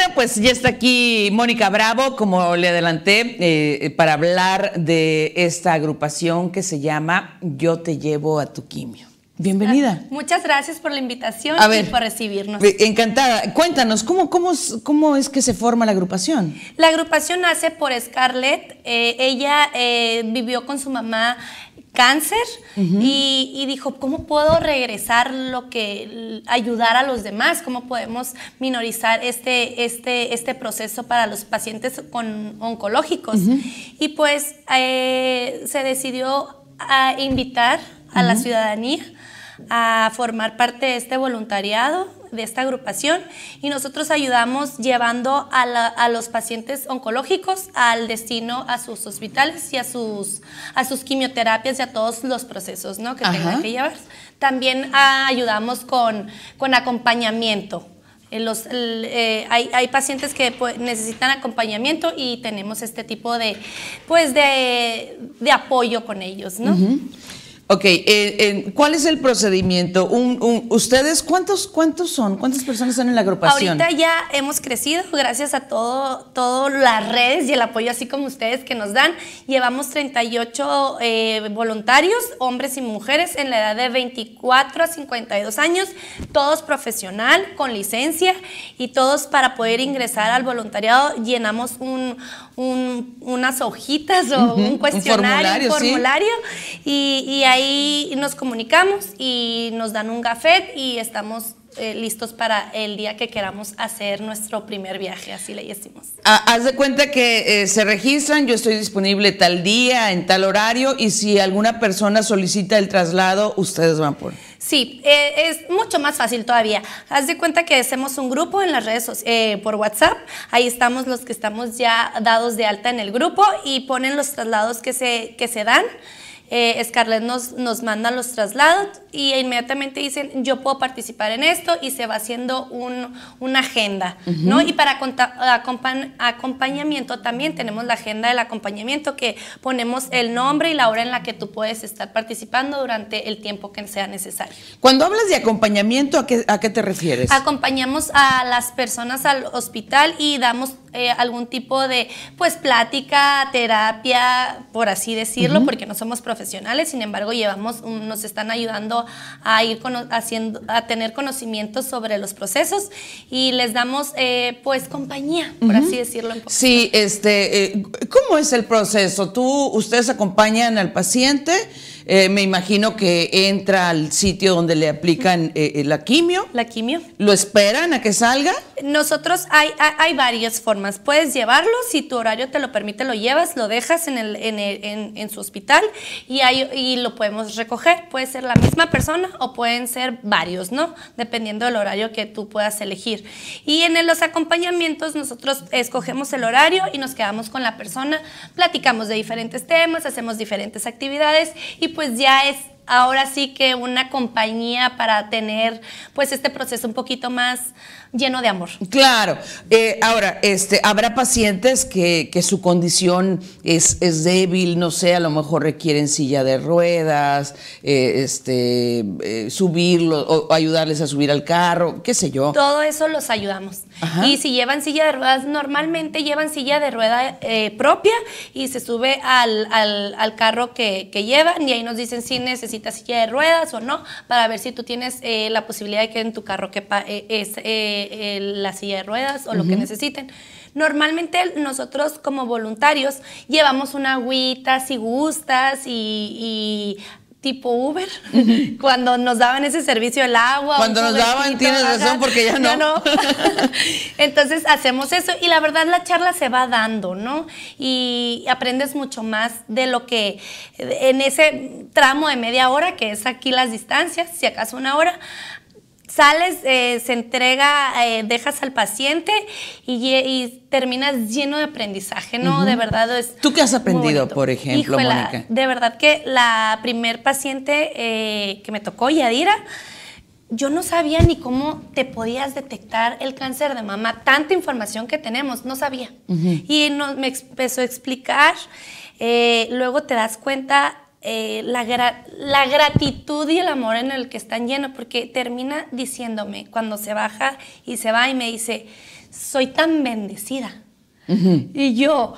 Bueno, pues ya está aquí Mónica Bravo, como le adelanté, eh, eh, para hablar de esta agrupación que se llama Yo te llevo a tu quimio. Bienvenida. Ah, muchas gracias por la invitación y por recibirnos. Eh, encantada. Cuéntanos, ¿cómo, cómo, cómo es que se forma la agrupación? La agrupación nace por Scarlett. ella vivió con su mamá cáncer y, dijo, ¿cómo puedo regresar lo que, ayudar a los demás? ¿Cómo podemos minorizar este, este, este proceso para los pacientes con, oncológicos? Y pues eh, se decidió a invitar a la ciudadanía a formar parte de este voluntariado de esta agrupación y nosotros ayudamos llevando a, los pacientes oncológicos al destino, a sus hospitales y a sus, a sus quimioterapias y a todos los procesos ¿no? que tengan que llevar. También ah, ayudamos con, acompañamiento. Eh, los, eh, hay, pacientes que pues, necesitan acompañamiento y tenemos este tipo de, pues, de, apoyo con ellos, ¿no? Ok, eh, eh, ¿cuál es el procedimiento? Un, ¿Ustedes cuántos, cuántos son? ¿Cuántas personas son en la agrupación? Ahorita ya hemos crecido gracias a todo, todas las redes y el apoyo así como ustedes que nos dan. Llevamos 38 eh, voluntarios, hombres y mujeres, en la edad de 24 a 52 años, todos profesional, con licencia y todos para poder ingresar al voluntariado llenamos un, un unas hojitas o un cuestionario, un formulario, y, y ahí ahí nos comunicamos y nos dan un gafet y estamos eh, listos para el día que queramos hacer nuestro primer viaje, así le decimos. Ah, haz de cuenta que eh, se registran, yo estoy disponible tal día, en tal horario, y si alguna persona solicita el traslado, ustedes van por. Sí, eh, es mucho más fácil todavía. Haz de cuenta que hacemos un grupo en las redes sociales, por WhatsApp, ahí estamos los que estamos ya dados de alta en el grupo y ponen los traslados que se, que se dan. Eh, Scarlett nos, nos manda los traslados y inmediatamente dicen, yo puedo participar en esto y se va haciendo una agenda, ¿no? Y para acompañamiento también tenemos la agenda del acompañamiento que ponemos el nombre y la hora en la que tú puedes estar participando durante el tiempo que sea necesario. Cuando hablas de acompañamiento, ¿a qué, a qué te refieres? Acompañamos a las personas al hospital y damos eh, algún tipo de, pues, plática, terapia, por así decirlo, porque no somos profesionales, sin embargo, llevamos, nos están ayudando a ir haciendo, a tener conocimientos sobre los procesos y les damos eh, pues compañía, por así decirlo. sí, este, eh, ¿cómo es el proceso? Tú, ustedes acompañan al paciente, eh, me imagino que entra al sitio donde le aplican la quimio. La quimio. ¿Lo esperan a que salga? Nosotros hay, hay, varias formas. Puedes llevarlo, si tu horario te lo permite, lo llevas, lo dejas en, el, en, en, su hospital y, y lo podemos recoger. Puede ser la misma persona o pueden ser varios, ¿no? Dependiendo del horario que tú puedas elegir. Y en los acompañamientos nosotros escogemos el horario y nos quedamos con la persona, platicamos de diferentes temas, hacemos diferentes actividades y pues ya es ahora sí que una compañía para tener pues este proceso un poquito más lleno de amor. Claro. Eh, ahora, este, habrá pacientes que, su condición es, es, débil, no sé, a lo mejor requieren silla de ruedas, eh, este, eh, subirlo o ayudarles a subir al carro, qué sé yo. Todo eso los ayudamos. Y si llevan silla de ruedas, normalmente llevan silla de rueda propia y se sube al, al, carro que, que llevan y ahí nos dicen si necesitan silla de ruedas o no, para ver si tú tienes eh, la posibilidad de que en tu carro quepa eh, es eh, la silla de ruedas o lo que necesiten. Normalmente nosotros como voluntarios llevamos una agüita si gustas y tipo Uber, cuando nos daban ese servicio el agua. Cuando nos daban, tienes razón, porque Ya no. Entonces hacemos eso y la verdad la charla se va dando, ¿no? Y aprendes mucho más de lo que en ese tramo de media hora, que es aquí las distancias, si acaso una hora, sales, eh, se entrega, eh, dejas al paciente y, terminas lleno de aprendizaje, ¿no? De verdad es... ¿Tú qué has aprendido, por ejemplo, Mónica? De verdad que la primer paciente eh, que me tocó, Yadira, yo no sabía ni cómo te podías detectar el cáncer de mama, tanta información que tenemos, no sabía. Y no, me empezó a explicar, luego te das cuenta eh, la, la, gratitud y el amor en el que están llenos, porque termina diciéndome cuando se baja y se va y me dice, soy tan bendecida. Y yo,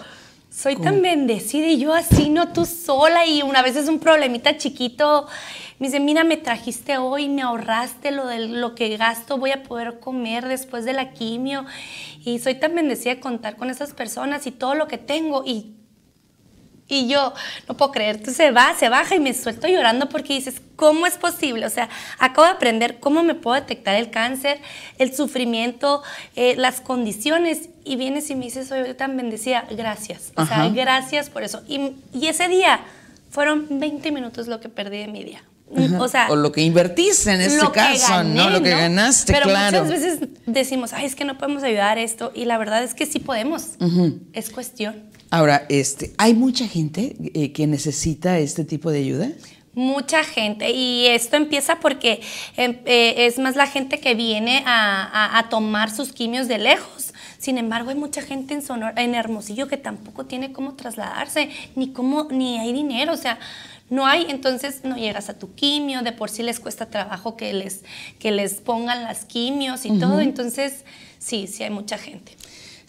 soy tan bendecida y yo así, no tú sola, y una vez es un problemita chiquito, me dice, mira, me trajiste hoy, me ahorraste lo, de lo que gasto, voy a poder comer después de la quimio, y soy tan bendecida de contar con esas personas y todo lo que tengo, y y yo, no puedo creer, tú se va, se baja y me suelto llorando porque dices, ¿cómo es posible? O sea, acabo de aprender cómo me puedo detectar el cáncer, el sufrimiento, eh, las condiciones. Y vienes y me dices, soy tan bendecida, gracias. O sea, gracias por eso. Y, ese día fueron 20 minutos lo que perdí de mi día. Mm, o sea, o lo que invertiste en este caso, ¿no? Lo que ganaste, Pero Muchas veces decimos, ay, es que no podemos ayudar esto. Y la verdad es que sí podemos. Es cuestión Ahora, este, ¿hay mucha gente eh, que necesita este tipo de ayuda? mucha gente y esto empieza porque em, eh, es más la gente que viene a, tomar sus quimios de lejos. Sin embargo, hay mucha gente en, Sonora, en Hermosillo que tampoco tiene cómo trasladarse, ni cómo, ni hay dinero, o sea, no hay, entonces no llegas a tu quimio, de por sí les cuesta trabajo que les, que les pongan las quimios y todo, entonces sí, sí hay mucha gente.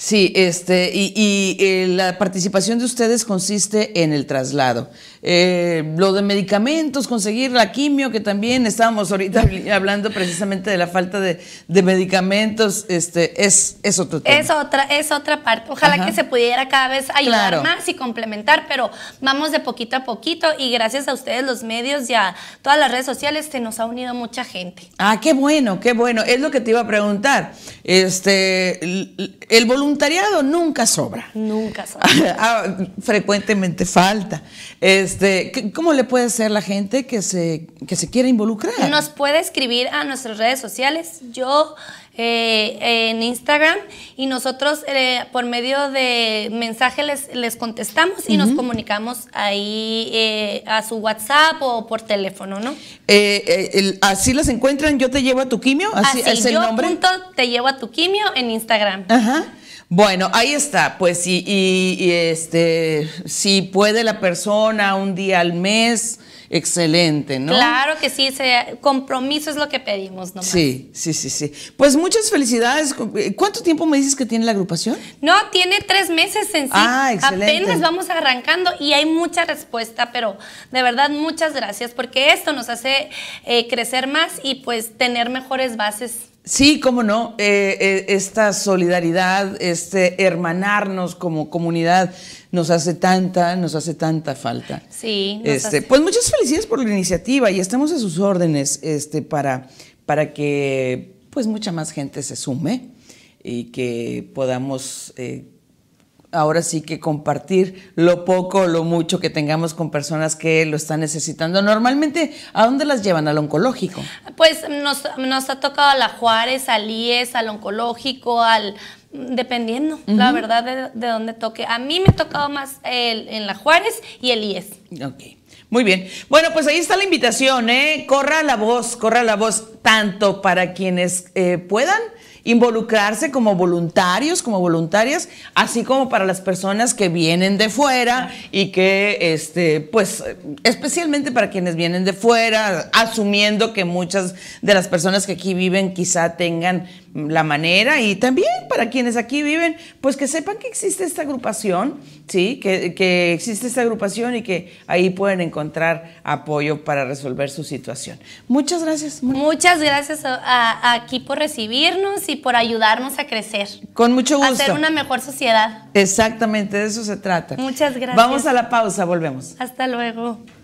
Sí, este, y, eh, la participación de ustedes consiste en el traslado. Eh, lo de medicamentos, conseguir la quimio, que también estábamos ahorita hablando precisamente de la falta de, medicamentos, este, es, es otro tema. Es otra, es otra parte. Ojalá que se pudiera cada vez ayudar más y complementar, pero vamos de poquito a poquito y gracias a ustedes, los medios y a todas las redes sociales, se nos ha unido mucha gente. Ah, qué bueno, qué bueno. Es lo que te iba a preguntar. Este, el volumen voluntariado nunca sobra. Nunca sobra. Ah, frecuentemente falta. Este, ¿Cómo le puede hacer la gente que se, que se quiera involucrar? Nos puede escribir a nuestras redes sociales. Yo eh, en Instagram y nosotros eh, por medio de mensaje les, les contestamos y nos comunicamos ahí eh, a su WhatsApp o por teléfono, ¿no? así las encuentran, yo te llevo a tu quimio, así, es el yo nombre. te llevo a tu quimio en Instagram. Ajá. Bueno, ahí está, pues, y, y, este, si puede la persona un día al mes, excelente, ¿no? Claro que sí, sea compromiso es lo que pedimos, ¿no? Sí, sí, sí, sí. Pues muchas felicidades. ¿Cuánto tiempo me dices que tiene la agrupación? No, tiene tres meses en sí. Ah, excelente. Apenas vamos arrancando y hay mucha respuesta, pero de verdad muchas gracias porque esto nos hace eh, crecer más y pues tener mejores bases Sí, cómo no, eh, eh, esta solidaridad, este hermanarnos como comunidad nos hace tanta, nos hace tanta falta. Sí. Este, Pues muchas felicidades por la iniciativa y estamos a sus órdenes este, para, para que pues mucha más gente se sume y que podamos eh, ahora sí que compartir lo poco o lo mucho que tengamos con personas que lo están necesitando. Normalmente, ¿a dónde las llevan? ¿Al oncológico? Pues nos, ha tocado a la Juárez, al IES, al oncológico, al dependiendo, la verdad, de, dónde toque. A mí me ha tocado más en la Juárez y el IES. Ok. Muy bien. Bueno, pues ahí está la invitación, ¿eh? Corra la voz, corra la voz, tanto para quienes eh, puedan, involucrarse como voluntarios, como voluntarias, así como para las personas que vienen de fuera y que, este, pues, especialmente para quienes vienen de fuera, asumiendo que muchas de las personas que aquí viven quizá tengan la manera y también para quienes aquí viven, pues que sepan que existe esta agrupación, ¿sí? Que, existe esta agrupación y que ahí pueden encontrar apoyo para resolver su situación. Muchas gracias. Muchas gracias a, aquí por recibirnos y por ayudarnos a crecer. Con mucho gusto. A ser una mejor sociedad. Exactamente, de eso se trata. Muchas gracias. Vamos a la pausa, volvemos. Hasta luego.